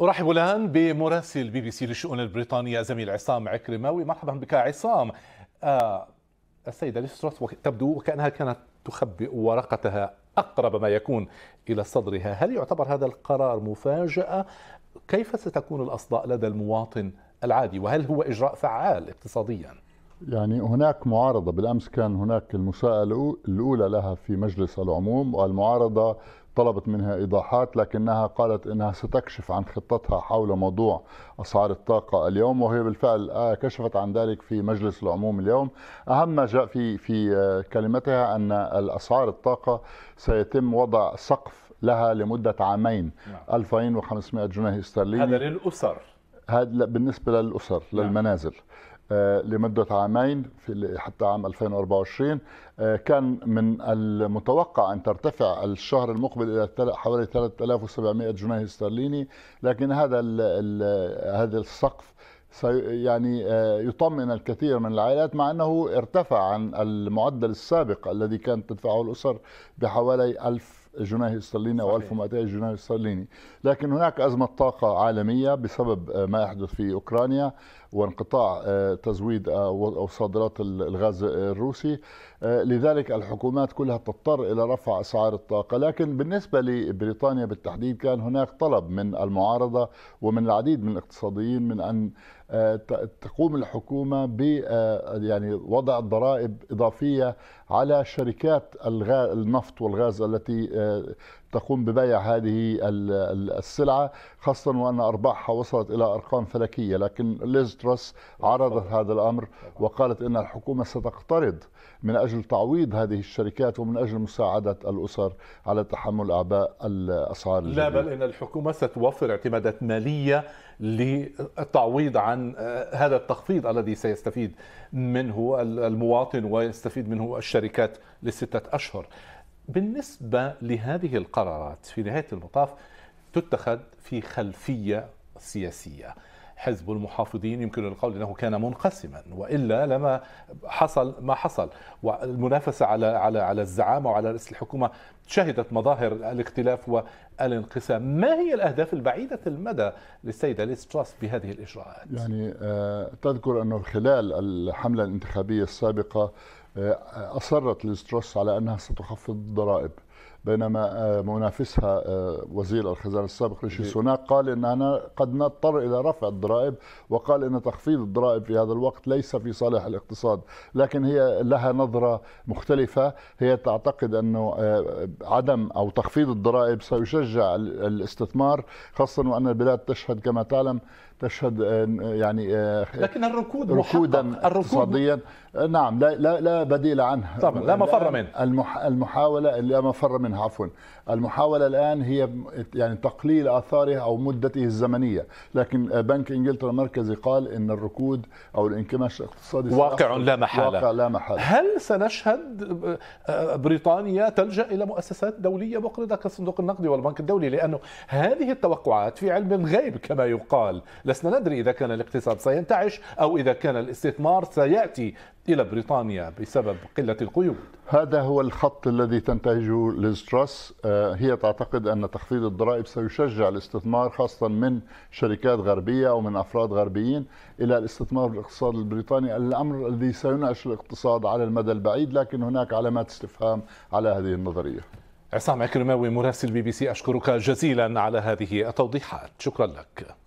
أرحب الآن بمراسل بي بي سي للشؤون البريطانية زميل عصام عكرماوي مرحبا بك عصام آه السيدة ليستروس تبدو وكأنها كانت تخبئ ورقتها أقرب ما يكون إلى صدرها هل يعتبر هذا القرار مفاجأة؟ كيف ستكون الأصداء لدى المواطن العادي وهل هو إجراء فعال اقتصادياً؟ يعني هناك معارضة بالأمس كان هناك المساءلة الأولى لها في مجلس العموم والمعارضة طلبت منها إيضاحات لكنها قالت أنها ستكشف عن خطتها حول موضوع أسعار الطاقة اليوم وهي بالفعل آه، كشفت عن ذلك في مجلس العموم اليوم أهم ما جاء في, في آه، كلمتها أن الأسعار الطاقة سيتم وضع سقف لها لمدة عامين نعم. 2500 جنيه استرليني هذا للأسر هذا بالنسبة للأسر نعم. للمنازل آه، لمدة عامين في حتى عام 2024 آه، كان من المتوقع أن ترتفع الشهر المقبل إلى حوالي 3700 جنيه استرليني لكن هذا هذا السقف يعني آه، يطمئن الكثير من العائلات مع أنه ارتفع عن المعدل السابق الذي كانت تدفعه الأسر بحوالي 1000 جنيه الصليني او 1200 جنيه الصليني، لكن هناك ازمه طاقه عالميه بسبب ما يحدث في اوكرانيا وانقطاع آه، تزويد آه، او صادرات الغاز الروسي، آه، لذلك الحكومات كلها تضطر الى رفع اسعار الطاقه، لكن بالنسبه لبريطانيا بالتحديد كان هناك طلب من المعارضه ومن العديد من الاقتصاديين من ان تقوم الحكومه ب يعني وضع ضرائب اضافيه على شركات النفط والغاز التي آه، تقوم ببيع هذه السلعة خاصة وأن أرباحها وصلت إلى أرقام فلكية لكن ليز ترس عرضت هذا الأمر وقالت أن الحكومة ستقترض من أجل تعويض هذه الشركات ومن أجل مساعدة الأسر على تحمل أعباء الأسعار الجديدة. لا بل إن الحكومة ستوفر اعتمادات مالية للتعويض عن آه، هذا التخفيض الذي سيستفيد منه المواطن ويستفيد منه الشركات لستة أشهر بالنسبة لهذه القرارات في نهاية المطاف تتخذ في خلفية سياسية حزب المحافظين يمكن القول انه كان منقسما والا لما حصل ما حصل والمنافسه على على على الزعامه وعلى رئيس الحكومه شهدت مظاهر الاختلاف والانقسام ما هي الاهداف البعيده المدى للسيده ليز تراس بهذه الاجراءات يعني آه، تذكر انه خلال الحمله الانتخابيه السابقه آه، اصرت ليز تراس على انها ستخفض الضرائب بينما آه، منافسها آه، وزير الخزانه السابق ريشي سوناك قال اننا قد نضطر الى رفع الضرائب وقال ان تخفيض الضرائب في هذا الوقت ليس في صالح الاقتصاد، لكن هي لها نظره مختلفه، هي تعتقد انه آه، عدم او تخفيض الضرائب سيشجع الاستثمار خاصه وان البلاد تشهد كما تعلم تشهد يعني لكن الركود ركودا الركود اقتصاديا نعم لا لا لا بديل عنه طبعا لا مفر منه المحاوله لا مفر فر منها عفوا المحاولة الآن هي يعني تقليل اثاره أو مدته الزمنية لكن بنك إنجلترا المركزي قال أن الركود أو الانكماش الاقتصادي واقع لا محالة واقع لا محالة هل سنشهد بريطانيا تلجأ إلى مؤسسات دولية مقرضة كالصندوق النقدي والبنك الدولي لأنه هذه التوقعات في علم الغيب كما يقال لسنا ندري إذا كان الاقتصاد سينتعش أو إذا كان الاستثمار سيأتي إلى بريطانيا بسبب قلة القيود هذا هو الخط الذي تنتهجه آه، ليز هي تعتقد أن تخفيض الضرائب سيشجع الاستثمار خاصة من شركات غربية أو من أفراد غربيين إلى الاستثمار بالاقتصاد البريطاني الأمر الذي سينعش الاقتصاد على المدى البعيد لكن هناك علامات استفهام على هذه النظرية عصام عكرماوي مراسل بي بي سي أشكرك جزيلا على هذه التوضيحات شكرا لك